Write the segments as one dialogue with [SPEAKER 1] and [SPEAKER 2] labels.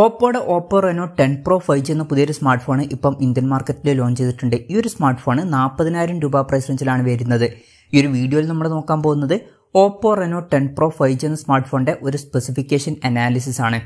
[SPEAKER 1] ഓപ്പോയുടെ Oppo Reno ten pro five G എന്ന പുതിയൊരു smart phone ഇപ്പം ഇന്ത്യൻ മാർക്കറ്റിൽ ലോഞ്ച് ചെയ്തിട്ടുണ്ട് ഈ ഒരു സ്മാർട്ട് ഫോൺ നാൽപ്പതിനായിരം രൂപ പ്രൈസ് റേഞ്ചിലാണ് വരുന്നത് ഈ ഒരു വീഡിയോയിൽ നമ്മൾ നോക്കാൻ പോകുന്നത് Oppo Reno ten pro five G എന്ന സ്മാർട്ട് ഫോണിൻ്റെ ഒരു സ്പെസിഫിക്കേഷൻ അനാലിസിസ് ആണ്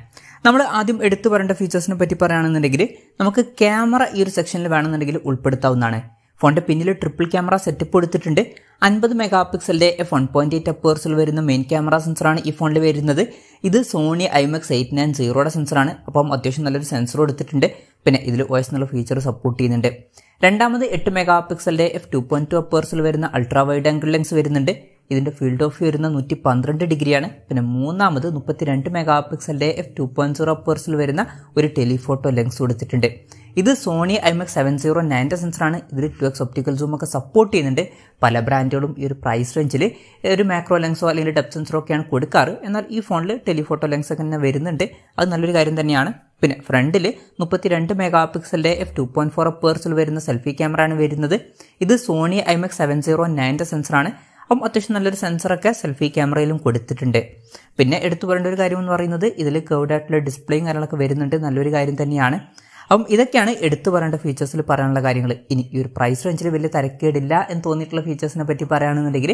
[SPEAKER 1] നമ്മൾ ആദ്യം എടുത്തു പറയേണ്ട ഫീച്ചേഴ്സിനെ പറ്റി പറയുകയാണെന്നുണ്ടെങ്കിൽ നമുക്ക് ക്യാമറ ഈ ഒരു സെക്ഷനിൽ വേണമെന്നുണ്ടെങ്കിൽ ഉൾപ്പെടുത്താവുന്നതാണ് ഫോണിന്റെ പിന്നിൽ ട്രിപ്പിൾ ക്യാമറ സെറ്റപ്പ് കൊടുത്തിട്ടുണ്ട് അൻപത് മെഗാ പിക്സലിന്റെ എഫ് വൺ പോയിന്റ് എയ്റ്റ് അപ്പേഴ്സിൽ വരുന്ന മെയിൻ ക്യാമറ സെൻസറാണ് ഈ ഫോണിൽ വരുന്നത് ഇത് സോണി ഐമെക്സ് എയ്റ്റ് നയൻ സീറോയുടെ സെൻസറാണ് അപ്പം അത്യാവശ്യം നല്ലൊരു സെൻസർ കൊടുത്തിട്ടുണ്ട് പിന്നെ ഇതിൽ വോയിസ് എന്നുള്ള ഫീച്ചർ സപ്പോർട്ട് ചെയ്യുന്നുണ്ട് രണ്ടാമത് എട്ട് മെഗാ പിക്സലിന്റെ എഫ് ടു പോയിന്റ് ടു അപ്പേഴ്സിൽ വരുന്ന അൾട്രാ വൈഡ് ആംഗിൾ ലെൻസ് വരുന്നുണ്ട് ഇതിൻ്റെ ഫീൽഡ് ഓഫ് വ്യൂ വരുന്ന നൂറ്റി പന്ത്രണ്ട് ഡിഗ്രിയാണ് പിന്നെ മൂന്നാമത് മുപ്പത്തിരണ്ട് മെഗാ പിക്സലിൻ്റെ എഫ് ടു പോയിൻറ്റ് സീറോ പേഴ്സിൽ വരുന്ന ഒരു ടെലിഫോട്ടോ ലെൻസ് കൊടുത്തിട്ടുണ്ട് ഇത് സോണി ഐമെക്സ് സെവൻ സീറോ നയൻ്റെ സെൻസറാണ് ഇതിൽ ടു എക്സ് ഒപ്റ്റിക്കൽ സൂമൊക്കെ സപ്പോർട്ട് ചെയ്യുന്നുണ്ട് പല ബ്രാൻഡുകളും ഈ ഒരു പ്രൈസ് റേഞ്ചിൽ ഒരു മാക്രോ ലെൻസോ അല്ലെങ്കിൽ ഡെപ് സെൻസറോ ഒക്കെയാണ് കൊടുക്കാറ് എന്നാൽ ഈ ഫോണിൽ ടെലിഫോട്ടോ ലെൻസ് ഒക്കെ തന്നെ വരുന്നുണ്ട് അത് നല്ലൊരു കാര്യം തന്നെയാണ് പിന്നെ ഫ്രണ്ടിൽ മുപ്പത്തിരണ്ട് മെഗാ പിക്സലിൻ്റെ എഫ് ടു പോയിൻറ്റ് ഫോർ പേഴ്സിൽ വരുന്ന സെൽഫി ക്യാമറ ആണ് വരുന്നത് ഇത് സോണി ഐമെക്സ് സെവൻ സീറോ നയൻ്റെ സെൻസറാണ് അപ്പം അത്യാവശ്യം നല്ലൊരു സെൻസറൊക്കെ സെൽഫി ക്യാമറയിലും കൊടുത്തിട്ടുണ്ട് പിന്നെ എടുത്തു പറയേണ്ട ഒരു കാര്യം എന്ന് പറയുന്നത് ഇതിൽ കേർഡ് ആയിട്ടുള്ള ഡിസ്പ്ലേയും കാര്യങ്ങളൊക്കെ വരുന്നുണ്ട് നല്ലൊരു കാര്യം തന്നെയാണ് അപ്പം ഇതൊക്കെയാണ് എടുത്തു പറയേണ്ട ഫീച്ചേഴ്സിൽ പറയാനുള്ള കാര്യങ്ങൾ ഇനി ഈ ഒരു പ്രൈസ് റേഞ്ചിൽ വലിയ തരക്കേടില്ല എന്ന് തോന്നിയിട്ടുള്ള ഫീച്ചേഴ്സിനെ പറ്റി പറയുകയാണെന്നുണ്ടെങ്കിൽ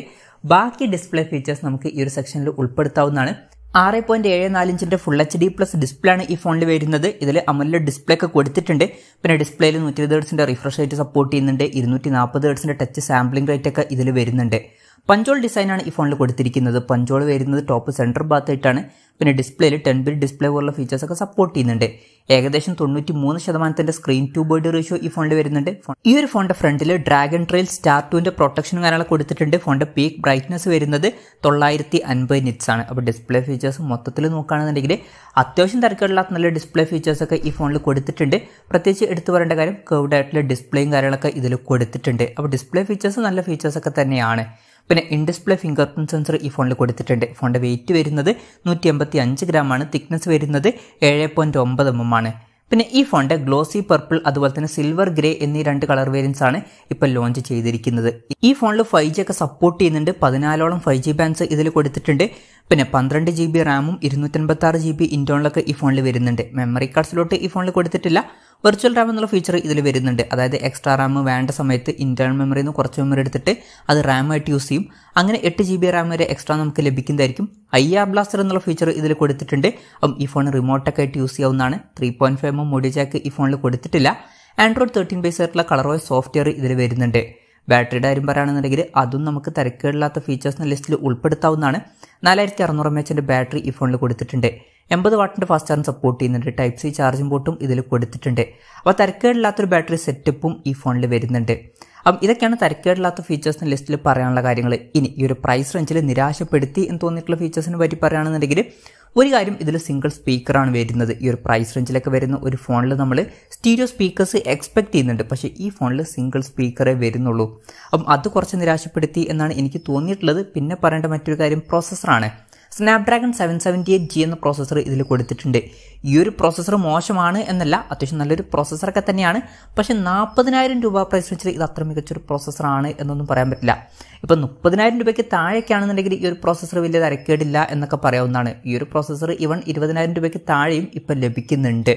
[SPEAKER 1] ബാക്കി ഡിസ്പ്ലേ ഫീച്ചേഴ്സ് നമുക്ക് ഈ ഒരു സെക്ഷനിൽ ഉൾപ്പെടുത്താവുന്നതാണ് ആറ് പോയിന്റ് ഏഴ് നാലിഞ്ചിന്റെ full H D plus display ആണ് ഈ ഫോണിൽ വരുന്നത് ഇതിൽ അമലിലെ ഡിസ്പ്ലേ ഒക്കെ കൊടുത്തിട്ടുണ്ട് പിന്നെ ഡിസ്പ്ലേയിൽ നൂറ്റി ഇരുപത് ഹേഡ്സിന്റെ റിഫ്രഷ് റേറ്റ് സപ്പോർട്ട് ചെയ്യുന്നുണ്ട് ഇരുന്നൂറ്റി നാൽപ്പത് ഹേഡ്സിന്റെ ടച്ച് സാമ്പിളിംഗ് റേറ്റ് ഒക്കെ ഇതിൽ വരുന്നുണ്ട് പഞ്ചോൾ ഡിസൈനാണ് ഈ ഫോണിൽ കൊടുത്തിരിക്കുന്നത് പഞ്ചോൾ വരുന്നത് ടോപ്പ് സെന്റർ ഭാഗത്തായിട്ടാണ് പിന്നെ ഡിസ്പ്ലേയിൽ ടെൻ ബിൽ ഡിസ്പ്ലേ പോലുള്ള ഫീച്ചേഴ്സ് ഒക്കെ സപ്പോർട്ട് ചെയ്യുന്നുണ്ട് ഏകദേശം തൊണ്ണൂറ്റി മൂന്ന് ശതമാനത്തിന്റെ സ്ക്രീൻ ടു ബോഡി റേഷ്യോ ഈ ഫോണിൽ വരുന്നുണ്ട് ഈ ഒരു ഫോണിന്റെ ഫ്രണ്ടിൽ ഡ്രാഗൺ ട്രെയിൽ സ്റ്റാർ ടുവിന്റെ പ്രൊട്ടക്ഷനും കാര്യങ്ങൾ കൊടുത്തിട്ടുണ്ട് ഫോണിന്റെ പീക്ക് ബ്രൈറ്റ്നസ് വരുന്നത് തൊള്ളായിരത്തി അൻപത് നിറ്റ്സ് ആണ് അപ്പോൾ ഡിസ്പ്ലേ ഫീച്ചേഴ്സ് മൊത്തത്തിൽ നോക്കുകയാണെന്നുണ്ടെങ്കിൽ അത്യാവശ്യം തരക്കേടില്ലാത്ത നല്ല ഡിസ്പ്ലേ ഫീച്ചേഴ്സൊക്കെ ഈ ഫോണിൽ കൊടുത്തിട്ടുണ്ട് പ്രത്യേകിച്ച് എടുത്തു പറയേണ്ട കാര്യം കേവ്ഡ് ഡിസ്പ്ലേയും കാര്യങ്ങളൊക്കെ ഇതിൽ കൊടുത്തിട്ടുണ്ട് അപ്പോൾ ഡിസ്പ്ലേ ഫീച്ചേഴ്സ് നല്ല ഫീച്ചേഴ്സൊക്കെ തന്നെയാണ് പിന്നെ ഇൻഡിസ്പ്ലേ ഫിംഗർ പ്രിൻറ്റ് സെൻസർ ഈ ഫോണിൽ കൊടുത്തിട്ടുണ്ട് ഫോണിൻ്റെ വെയിറ്റ് വരുന്നത് നൂറ്റി എൺപത്തി അഞ്ച് ഗ്രാമാണ് തിക്നെസ് വരുന്നത് ഏഴ് പോയിൻറ്റ് ഒമ്പത് എം mm എം ആണ് പിന്നെ ഈ ഫോണിൻ്റെ ഗ്ലോസി പർപ്പിൾ അതുപോലെ തന്നെ സിൽവർ ഗ്രേ എന്നീ രണ്ട് കളർ വേരിയൻസ് ആണ് ഇപ്പോൾ ലോഞ്ച് ചെയ്തിരിക്കുന്നത് ഈ ഫോണിൽ ഫൈവ് ജി ഒക്കെ സപ്പോർട്ട് ചെയ്യുന്നുണ്ട് പതിനാലോളം ഫൈവ് ജി ബാൻസ് ഇതിൽ കൊടുത്തിട്ടുണ്ട് പിന്നെ പന്ത്രണ്ട് ജി ബി റാമും ഇരുന്നൂറ്റൻപത്തി ആറ് ജി ബി ഇൻറ്റോണിലൊക്കെ ഈ ഫോണിൽ വരുന്നുണ്ട് മെമ്മറി കാർഡ് സ്ലോട്ട് ഈ ഫോണിൽ കൊടുത്തിട്ടില്ല വെർച്വൽ റാം എന്നുള്ള ഫീച്ചർ ഇതിൽ വരുന്നുണ്ട് അതായത് എക്സ്ട്രാ റാം വേണ്ട സമയത്ത് ഇന്റേണൽ മെമ്മറിന്ന് നിന്ന് കുറച്ച് മെമ്മറി എടുത്തിട്ട് അത് റാമായിട്ട് യൂസ് ചെയ്യും അങ്ങനെ എട്ട് ജി ബി റാം വരെ എക്സ്ട്രാ നമുക്ക് ലഭിക്കുന്നതായിരിക്കും ഐ ആർ ബ്ലാസ്റ്റർ എന്നുള്ള ഫീച്ചർ ഇതിൽ കൊടുത്തിട്ടുണ്ട് അപ്പം ഈ ഫോൺ റിമോട്ടൊക്കെ ആയിട്ട് യൂസ് ചെയ്യാവുന്നതാണ് ത്രീ പോയിന്റ് ഫൈവ് എം മോഡി ജാക്ക് ഈ ഫോണിൽ കൊടുത്തിട്ടില്ല ആൻഡ്രോയിഡ് തേർട്ടീൻ ബേസ് ആയിട്ടുള്ള കളർ വൈസ് സോഫ്റ്റ്വെയർ ഇതിൽ വരുന്നുണ്ട് ബാറ്ററിയുടെ കാര്യം പറയുകയാണെന്നുണ്ടെങ്കിൽ അതും നമുക്ക് തിരക്കേടില്ലാത്ത ഫീച്ചേഴ്സിന് ലിസ്റ്റിൽ ഉൾപ്പെടുത്താവുന്നതാണ് നാലായിരത്തി അറുന്നൂറ് എം എച്ചിൻ്റെ ബാറ്ററി ഈ ഫോണിൽ കൊടുത്തിട്ടുണ്ട് എൺപത് വാട്ടിൻ്റെ ഫാസ്റ്റ് ചാർജ് സപ്പോർട്ട് ചെയ്യുന്നുണ്ട് ടൈപ്പ് സി ചാർജിംഗ് പോർട്ടും ഇതിൽ കൊടുത്തിട്ടുണ്ട് അപ്പോൾ തിരക്കേടില്ലാത്തൊരു ബാറ്ററി സെറ്റപ്പും ഈ ഫോണിൽ വരുന്നുണ്ട് അപ്പം ഇതൊക്കെയാണ് തരക്കേടില്ലാത്ത ഫീച്ചേഴ്സിന് ലിസ്റ്റിൽ പറയാനുള്ള കാര്യങ്ങൾ ഇനി ഈ ഒരു പ്രൈസ് റേഞ്ചിൽ നിരാശപ്പെടുത്തി എന്ന് തോന്നിയിട്ടുള്ള ഫീച്ചേഴ്സിനെ പറ്റി പറയുകയാണെന്നുണ്ടെങ്കിൽ ഒരു കാര്യം ഇതിൽ സിംഗിൾ സ്പീക്കറാണ് വരുന്നത് ഈ ഒരു പ്രൈസ് റേഞ്ചിലൊക്കെ വരുന്ന ഒരു ഫോണിൽ നമ്മൾ സ്റ്റീരിയോ സ്പീക്കേഴ്സ് എക്സ്പെക്ട് ചെയ്യുന്നുണ്ട് പക്ഷേ ഈ ഫോണിൽ സിംഗിൾ സ്പീക്കറേ വരുന്നുള്ളൂ അപ്പം അത് കുറച്ച് നിരാശപ്പെടുത്തി എന്നാണ് എനിക്ക് തോന്നിയിട്ടുള്ളത് പിന്നെ പറയേണ്ട മറ്റൊരു കാര്യം പ്രോസസ്സറാണ് Snapdragon seven seventy eight G എന്ന പ്രോസസ്സർ ഇതിൽ കൊടുത്തിട്ടുണ്ട് ഈ ഒരു പ്രോസസ്സർ മോശമാണ് എന്നല്ല അത്യാവശ്യം നല്ലൊരു പ്രോസസ്സറൊക്കെ തന്നെയാണ് പക്ഷേ നാൽപ്പതിനായിരം രൂപ പ്രൈസ് വെച്ചാൽ ഇത് അത്ര മികച്ചൊരു പ്രോസസ്സറാണ് എന്നൊന്നും പറയാൻ പറ്റില്ല ഇപ്പം മുപ്പതിനായിരം രൂപയ്ക്ക് താഴേക്കാണെന്നുണ്ടെങ്കിൽ ഈ ഒരു പ്രോസസ്സർ വലിയ തരക്കേടില്ല എന്നൊക്കെ പറയാവുന്നതാണ് ഈ ഒരു പ്രോസസ്സർ ഇവൺ ഇരുപതിനായിരം രൂപയ്ക്ക് താഴെയും ഇപ്പം ലഭിക്കുന്നുണ്ട്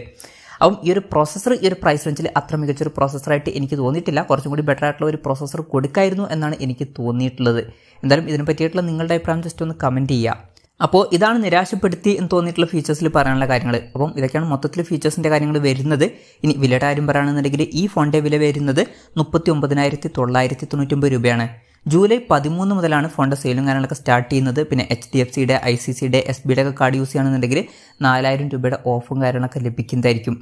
[SPEAKER 1] അപ്പം ഈ ഒരു പ്രോസസ്സർ ഈ ഒരു പ്രൈസ് റേഞ്ചിൽ അത്ര മികച്ചൊരു പ്രോസസ്സറായിട്ട് എനിക്ക് തോന്നിയിട്ടില്ല കുറച്ചും കൂടി ബെറ്റർ ആയിട്ടുള്ള ഒരു പ്രോസസ്സർ കൊടുക്കായിരുന്നു എന്നാണ് എനിക്ക് തോന്നിയിട്ടുള്ളത് എന്തായാലും ഇതിനെ പറ്റിയിട്ടുള്ള നിങ്ങളുടെ അഭിപ്രായം ജസ്റ്റ് ഒന്ന് കമൻറ്റ് ചെയ്യുക അപ്പോൾ ഇതാണ് നിരാശപ്പെടുത്തി എന്ന് തോന്നിയിട്ടുള്ള ഫീച്ചേഴ്സിൽ പറയാനുള്ള കാര്യങ്ങൾ അപ്പം ഇതൊക്കെയാണ് മൊത്തത്തിൽ ഫീച്ചേഴ്സിൻ്റെ കാര്യങ്ങൾ വരുന്നത് ഇനി വിലയുടെ കാര്യം പറയുകയാണെന്നുണ്ടെങ്കിൽ ഈ ഫോണിൻ്റെ വില വരുന്നത് മുപ്പത്തി ഒമ്പതിനായിരത്തി തൊള്ളായിരത്തി തൊണ്ണൂറ്റൊമ്പത് രൂപയാണ് ജൂലൈ പതിമൂന്ന് മുതലാണ് ഫോണിൻ്റെ സെയിലും കാര്യങ്ങളൊക്കെ സ്റ്റാർട്ട് ചെയ്യുന്നത് പിന്നെ എച്ച് ഡി എഫ് സിയുടെ ഐ സി സിയുടെ എസ് ബിയുടെ ഒക്കെ കാർഡ് യൂസ് ചെയ്യുകയാണെന്നുണ്ടെങ്കിൽ നാലായിരം രൂപയുടെ ഓഫും കാര്യങ്ങളൊക്കെ ലഭിക്കുന്നതായിരിക്കും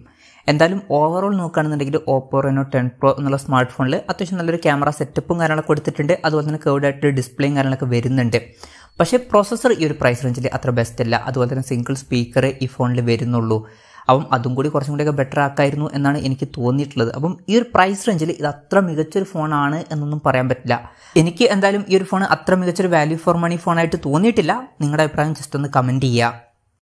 [SPEAKER 1] എന്തായാലും ഓവറോൾ നോക്കുകയാണെന്നുണ്ടെങ്കിൽ ഓപ്പോ റെനോ ടെൻ പ്രോ എന്നുള്ള സ്മാർട്ട് ഫോണിൽ അത്യാവശ്യം നല്ലൊരു ക്യാമറ സെറ്റപ്പും കാര്യങ്ങളൊക്കെ കൊടുത്തിട്ടുണ്ട് അതുപോലെ തന്നെ കേർഡ് ഡിസ്പ്ലേയും കാര്യങ്ങളൊക്കെ വരുന്നുണ്ട് പക്ഷേ പ്രോസസ്സർ ഈ ഒരു പ്രൈസ് റേഞ്ചിൽ അത്ര ബെസ്റ്റ് അല്ല അതുപോലെ തന്നെ സിംഗിൾ സ്പീക്കർ ഈ ഫോണിൽ വരുന്നുള്ളൂ അപ്പം അതും കൂടി കുറച്ചും കൂടിയൊക്കെ ബെറ്റർ ആക്കായിരുന്നു എന്നാണ് എനിക്ക് തോന്നിയിട്ടുള്ളത് അപ്പം ഈ ഒരു പ്രൈസ് റേഞ്ചിൽ ഇത് അത്ര മികച്ചൊരു ഫോണാണ് എന്നൊന്നും പറയാൻ പറ്റില്ല എനിക്ക് എന്തായാലും ഈ ഒരു ഫോൺ അത്ര മികച്ചൊരു വാല്യൂ ഫോർ മണി ഫോണായിട്ട് തോന്നിയിട്ടില്ല നിങ്ങളുടെ അഭിപ്രായം ജസ്റ്റ് ഒന്ന് കമൻറ്റ് ചെയ്യുക